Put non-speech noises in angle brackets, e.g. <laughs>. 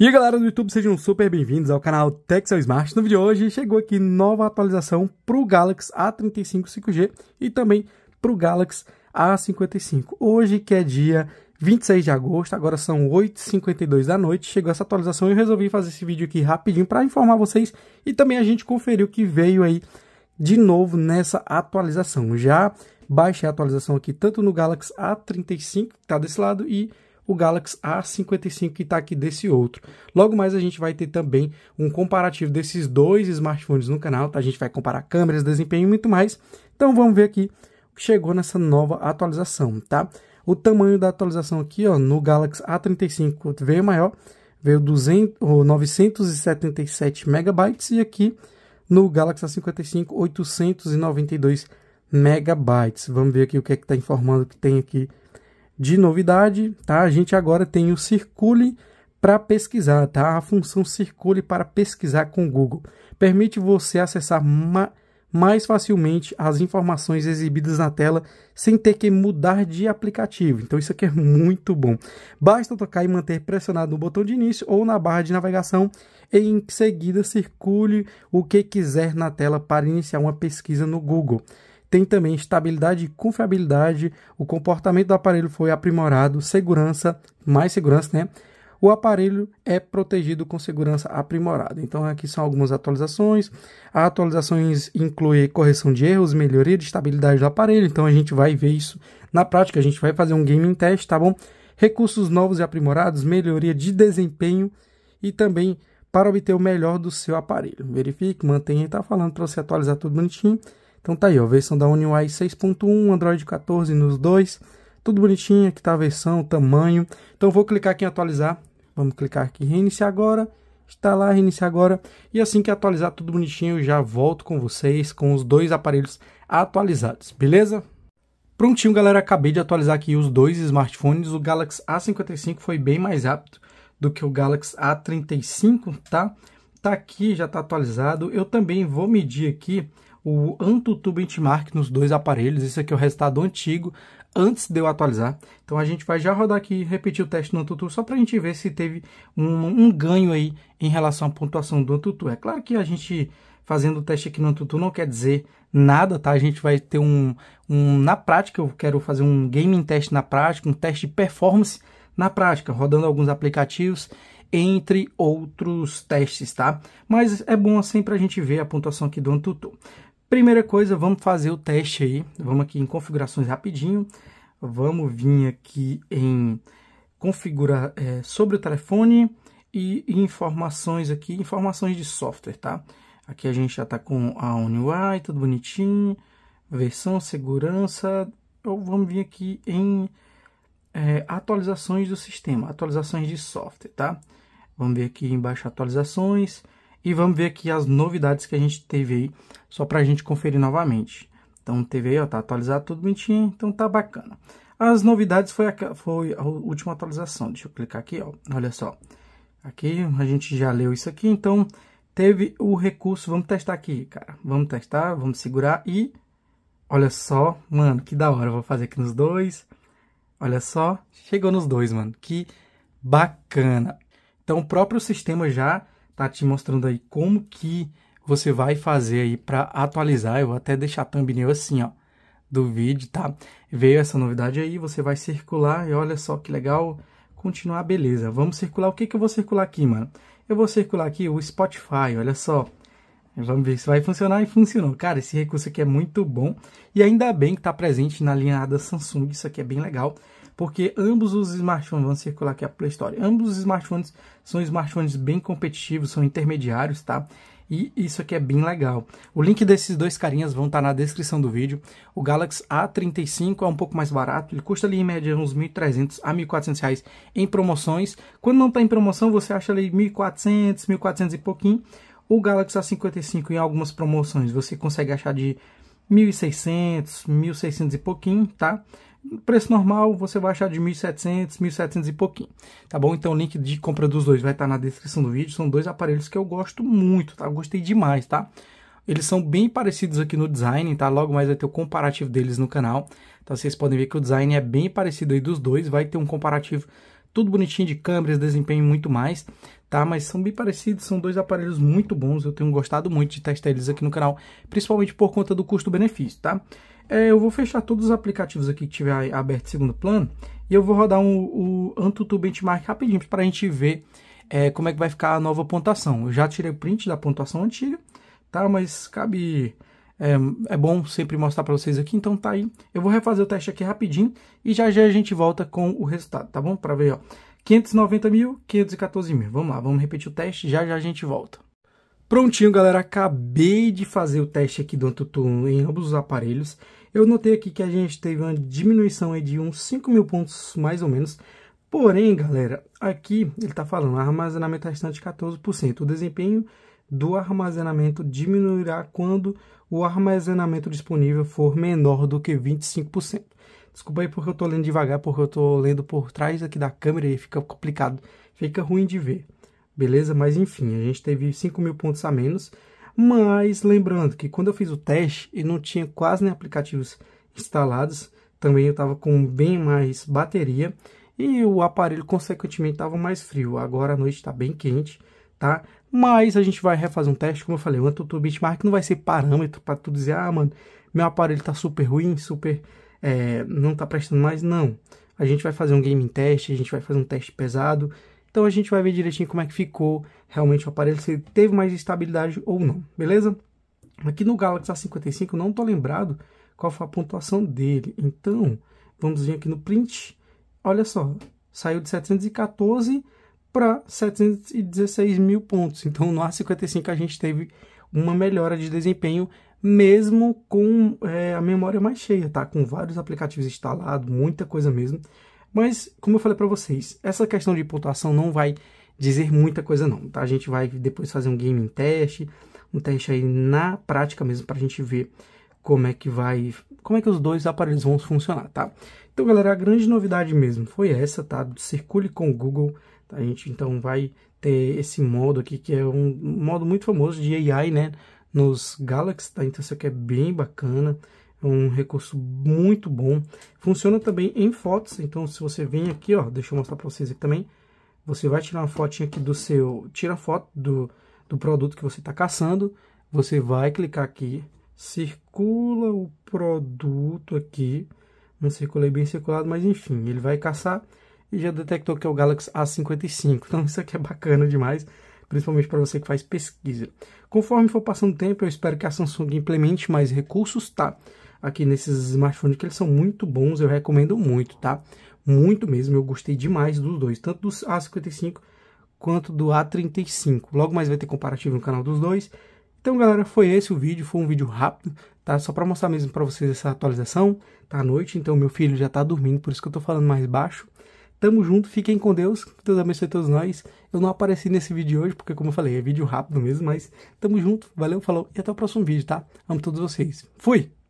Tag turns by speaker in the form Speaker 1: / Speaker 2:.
Speaker 1: E galera do YouTube, sejam super bem-vindos ao canal Texel Smart. No vídeo de hoje chegou aqui nova atualização para o Galaxy A35 5G e também para o Galaxy A55. Hoje que é dia 26 de agosto, agora são 8h52 da noite, chegou essa atualização e eu resolvi fazer esse vídeo aqui rapidinho para informar vocês e também a gente conferir o que veio aí de novo nessa atualização. Já baixei a atualização aqui tanto no Galaxy A35, que está desse lado, e o Galaxy A55 que está aqui desse outro. Logo mais a gente vai ter também um comparativo desses dois smartphones no canal, tá? A gente vai comparar câmeras, desempenho e muito mais. Então vamos ver aqui o que chegou nessa nova atualização, tá? O tamanho da atualização aqui, ó, no Galaxy A35 veio maior, veio 200, ou 977 megabytes e aqui no Galaxy A55 892 megabytes. Vamos ver aqui o que é que está informando que tem aqui de novidade, tá? A gente agora tem o Circule para pesquisar, tá? A função Circule para pesquisar com o Google permite você acessar ma mais facilmente as informações exibidas na tela sem ter que mudar de aplicativo. Então isso aqui é muito bom. Basta tocar e manter pressionado no botão de início ou na barra de navegação e em seguida circule o que quiser na tela para iniciar uma pesquisa no Google. Tem também estabilidade e confiabilidade, o comportamento do aparelho foi aprimorado, segurança, mais segurança, né? O aparelho é protegido com segurança aprimorada. Então, aqui são algumas atualizações. As atualizações incluem correção de erros, melhoria de estabilidade do aparelho. Então, a gente vai ver isso na prática. A gente vai fazer um gaming test, tá bom? Recursos novos e aprimorados, melhoria de desempenho e também para obter o melhor do seu aparelho. Verifique, mantenha, está falando para você atualizar tudo bonitinho. Então tá aí, ó, versão da UniUI 6.1, Android 14 nos dois, tudo bonitinho, aqui tá a versão, tamanho. Então vou clicar aqui em atualizar, vamos clicar aqui em reiniciar agora, está lá, reiniciar agora. E assim que atualizar tudo bonitinho, eu já volto com vocês com os dois aparelhos atualizados, beleza? Prontinho, galera, acabei de atualizar aqui os dois smartphones. O Galaxy A55 foi bem mais rápido do que o Galaxy A35, tá? Tá aqui, já tá atualizado. Eu também vou medir aqui o AnTuTu Benchmark nos dois aparelhos. Esse aqui é o resultado antigo, antes de eu atualizar. Então a gente vai já rodar aqui, repetir o teste no AnTuTu, só para a gente ver se teve um, um, ganho aí em relação à pontuação do AnTuTu. É claro que a gente fazendo o teste aqui no AnTuTu não quer dizer nada, tá? A gente vai ter um, um na prática, eu quero fazer um gaming teste na prática, um teste de performance na prática, rodando alguns aplicativos entre outros testes, tá? Mas é bom sempre a gente ver a pontuação aqui do AnTuTu. Primeira coisa, vamos fazer o teste aí. Vamos aqui em configurações rapidinho. Vamos vir aqui em configurar é, sobre o telefone e informações aqui, informações de software, tá? Aqui a gente já está com a UniWi, tudo bonitinho, versão, segurança. Ou então, vamos vir aqui em é, atualizações do sistema, atualizações de software, tá? Vamos ver aqui embaixo atualizações. E vamos ver aqui as novidades que a gente teve aí, só para a gente conferir novamente. Então teve aí, ó, tá atualizado tudo bonitinho, então tá bacana. As novidades foi a, foi a última atualização, deixa eu clicar aqui, ó, olha só. Aqui a gente já leu isso aqui, então teve o recurso, vamos testar aqui, cara. Vamos testar, vamos segurar e olha só, mano, que da hora, vou fazer aqui nos dois. Olha só, chegou nos dois, mano, que bacana. Então o próprio sistema já tá te mostrando aí como que você vai fazer aí para atualizar. Eu vou até deixar a thumbnail assim, ó, do vídeo, tá? Veio essa novidade aí, você vai circular e olha só que legal, continuar, beleza. Vamos circular, o que que eu vou circular aqui, mano? Eu vou circular aqui o Spotify, olha só. Vamos ver se vai funcionar e funcionou. Cara, esse recurso aqui é muito bom e ainda bem que está presente na linha da Samsung, isso aqui é bem legal porque ambos os smartphones, vão circular aqui a Play Store, ambos os smartphones são smartphones bem competitivos, são intermediários, tá? E isso aqui é bem legal. O link desses dois carinhas vão estar tá na descrição do vídeo. O Galaxy A35 é um pouco mais barato, ele custa ali em média uns 1.300 a 1.400 reais em promoções. Quando não está em promoção, você acha ali 1.400, 1.400 e pouquinho. O Galaxy A55 em algumas promoções você consegue achar de 1.600, 1.600 e pouquinho, tá? preço normal você vai achar de 1.700, 1.700 e pouquinho, tá bom? Então o link de compra dos dois vai estar tá na descrição do vídeo, são dois aparelhos que eu gosto muito, tá? Eu gostei demais, tá? Eles são bem parecidos aqui no design, tá? Logo mais vai ter o comparativo deles no canal, então vocês podem ver que o design é bem parecido aí dos dois, vai ter um comparativo tudo bonitinho de câmeras, desempenho e muito mais, tá? Mas são bem parecidos, são dois aparelhos muito bons, eu tenho gostado muito de testar eles aqui no canal, principalmente por conta do custo-benefício, tá? É, eu vou fechar todos os aplicativos aqui que tiver aberto em segundo plano e eu vou rodar o um, AnTuTu Benchmark rapidinho para a gente ver é, como é que vai ficar a nova pontuação. Eu já tirei o print da pontuação antiga, tá? Mas cabe... É, é bom sempre mostrar para vocês aqui, então tá aí. Eu vou refazer o teste aqui rapidinho e já já a gente volta com o resultado, tá bom? Para ver, ó. 590 mil, 514 mil. Vamos lá, vamos repetir o teste, já já a gente volta. Prontinho, galera, acabei de fazer o teste aqui do Antutu em ambos os aparelhos. Eu notei aqui que a gente teve uma diminuição de uns 5 mil pontos, mais ou menos. Porém, galera, aqui ele está falando armazenamento restante 14%. O desempenho do armazenamento diminuirá quando o armazenamento disponível for menor do que 25%. Desculpa aí porque eu estou lendo devagar, porque eu estou lendo por trás aqui da câmera e fica complicado, fica ruim de ver beleza? Mas enfim, a gente teve 5 mil pontos a menos. Mas lembrando que quando eu fiz o teste e não tinha quase nem aplicativos instalados, também eu estava com bem mais bateria e o aparelho consequentemente estava mais frio. Agora a noite está bem quente, tá? Mas a gente vai refazer um teste, como eu falei, o AnTuTu benchmark não vai ser parâmetro para tu dizer, ah, mano, meu aparelho está super ruim, super é, não está prestando mais, não. A gente vai fazer um gaming teste, a gente vai fazer um teste pesado, então a gente vai ver direitinho como é que ficou realmente o aparelho, se teve mais estabilidade ou não, beleza? Aqui no Galaxy A55 eu não estou lembrado qual foi a pontuação dele, então vamos vir aqui no print, olha só, saiu de 714 para 716 mil pontos, então no A55 a gente teve uma melhora de desempenho, mesmo com é, a memória mais cheia, tá? Com vários aplicativos instalados, muita coisa mesmo. Mas, como eu falei para vocês, essa questão de pontuação não vai dizer muita coisa não, tá? A gente vai depois fazer um game teste, um teste aí na prática mesmo para a gente ver como é que vai, como é que os dois aparelhos vão funcionar, tá? Então, galera, a grande novidade mesmo foi essa, tá? Circule com o Google, tá? A gente então vai ter esse modo aqui que é um modo muito famoso de AI, né? Nos Galaxy, tá? Então isso aqui é bem bacana um recurso muito bom. Funciona também em fotos, então se você vem aqui, ó, deixa eu mostrar para vocês aqui também, você vai tirar uma fotinha aqui do seu, tira a foto do, do produto que você está caçando, você vai clicar aqui, circula o produto aqui, não circulei bem circulado, mas enfim, ele vai caçar e já detectou que é o Galaxy A55, <laughs> então isso aqui é bacana demais, principalmente para você que faz pesquisa. Conforme for passando o tempo, eu espero que a Samsung implemente mais recursos, tá? aqui nesses smartphones, que eles são muito bons, eu recomendo muito, tá? Muito mesmo, eu gostei demais dos dois, tanto do A55 quanto do A35. Logo mais vai ter comparativo no canal dos dois. Então, galera, foi esse o vídeo, foi um vídeo rápido, tá? Só para mostrar mesmo para vocês essa atualização, tá à noite, então meu filho já tá dormindo, por isso que eu tô falando mais baixo. Tamo junto, fiquem com Deus, que Deus abençoe todos nós. Eu não apareci nesse vídeo hoje, porque como eu falei, é vídeo rápido mesmo, mas tamo junto, valeu, falou e até o próximo vídeo, tá? Amo todos vocês. Fui!